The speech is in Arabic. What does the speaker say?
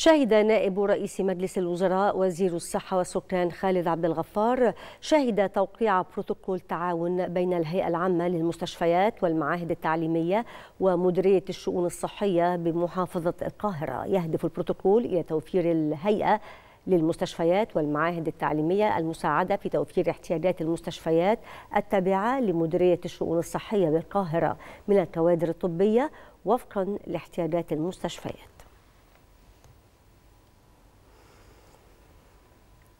شهد نائب رئيس مجلس الوزراء وزير الصحة والسكان خالد عبد الغفار شهد توقيع بروتوكول تعاون بين الهيئة العامة للمستشفيات والمعاهد التعليمية ومديرية الشؤون الصحية بمحافظة القاهرة يهدف البروتوكول إلى توفير الهيئة للمستشفيات والمعاهد التعليمية المساعدة في توفير احتياجات المستشفيات التابعة لمديرية الشؤون الصحية بالقاهرة من الكوادر الطبية وفقا لاحتياجات المستشفيات